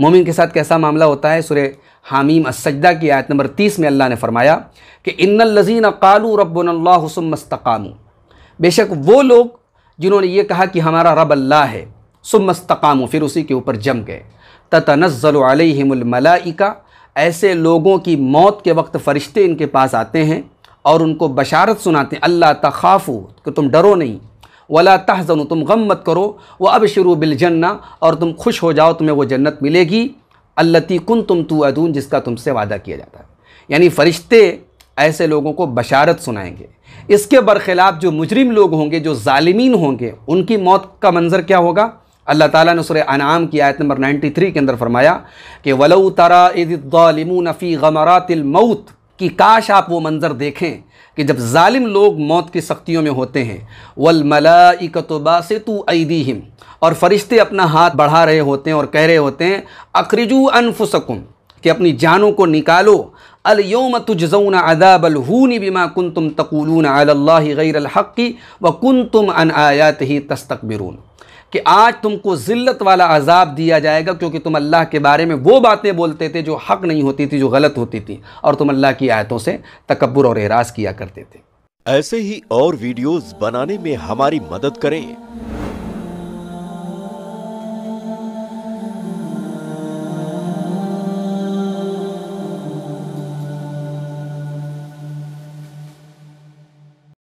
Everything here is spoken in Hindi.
मोमिन के साथ कैसा मामला होता है सुर हामीम असजदा की आयत नंबर तीस में अल्लाह ने फरमाया कि इन लजीन कालू रबनल्लासमस्तकाम बेशक वो लोग जिन्होंने ये कहा कि हमारा रब अल्लाह है सुमस्तकाम फिर उसी के ऊपर जम गए ततनज़लमलाइका ऐसे लोगों की मौत के वक्त फ़रिश्ते इनके पास आते हैं और उनको बशारत सुनाते हैं अल्लाह तखाफ़ू कि तुम डरो नहीं वला तहजन तुम गम मत करो व अब शुरू बिलजन्ना और तुम खुश हो जाओ तुम्हें वो जन्नत मिलेगी अल्लती कन तुम तो अदून जिसका तुमसे वादा किया जाता है यानी फ़रिश्ते ऐसे लोगों को बशारत सुनाएंगे इसके बरखिलाफ़ जो मुजरिम लोग होंगे जो ालमीन होंगे उनकी मौत का मंज़र क्या होगा अल्लाह ताला ने सुर अनाम की आयत नंबर 93 के अंदर फरमाया कि वलऊ तरा इदिमू नफ़ी मऊत कि काश आप वो मंज़र देखें कि जब ालिम लोग मौत की सख्तियों में होते हैं वलमला मलाइकतबा से तो हिम और फरिश्ते अपना हाथ बढ़ा रहे होते हैं और कह रहे होते हैं अखरजू अनफुसकुम कि अपनी जानों को निकालो अलयोम तुजौन अदाबलहून बिमा कुन तुम तकुल अल्लाह गैरहक़ी व कुन तुम अन आयात ही तस्तकबरून कि आज तुमको ज़िल्लत वाला अजाब दिया जाएगा क्योंकि तुम अल्लाह के बारे में वो बातें बोलते थे जो हक नहीं होती थी जो गलत होती थी और तुम अल्लाह की आयतों से तकबर और एराज किया करते थे ऐसे ही और वीडियोस बनाने में हमारी मदद करें